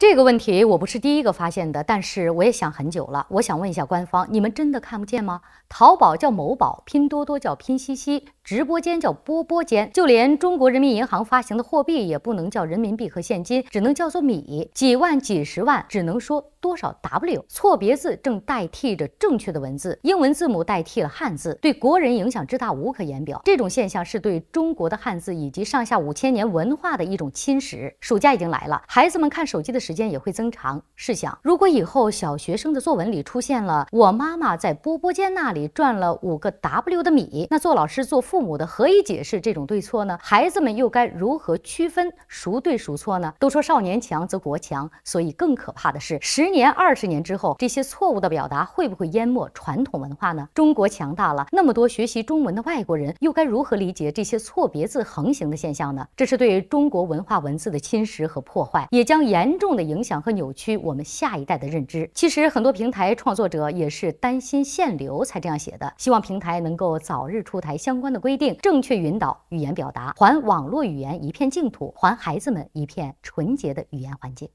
这个问题我不是第一个发现的，但是我也想很久了。我想问一下官方，你们真的看不见吗？淘宝叫某宝，拼多多叫拼夕夕，直播间叫波波间，就连中国人民银行发行的货币也不能叫人民币和现金，只能叫做米。几万、几十万，只能说多少 W。错别字正代替着正确的文字，英文字母代替了汉字，对国人影响之大无可言表。这种现象是对中国的汉字以及上下五千年文化的一种侵蚀。暑假已经来了，孩子们看手机的时。时间也会增长。试想，如果以后小学生的作文里出现了“我妈妈在波波间那里赚了五个 W 的米”，那做老师、做父母的何以解释这种对错呢？孩子们又该如何区分孰对孰错呢？都说少年强则国强，所以更可怕的是，十年、二十年之后，这些错误的表达会不会淹没传统文化呢？中国强大了，那么多学习中文的外国人又该如何理解这些错别字横行的现象呢？这是对中国文化文字的侵蚀和破坏，也将严重的。影响和扭曲我们下一代的认知。其实很多平台创作者也是担心限流才这样写的，希望平台能够早日出台相关的规定，正确引导语言表达，还网络语言一片净土，还孩子们一片纯洁的语言环境。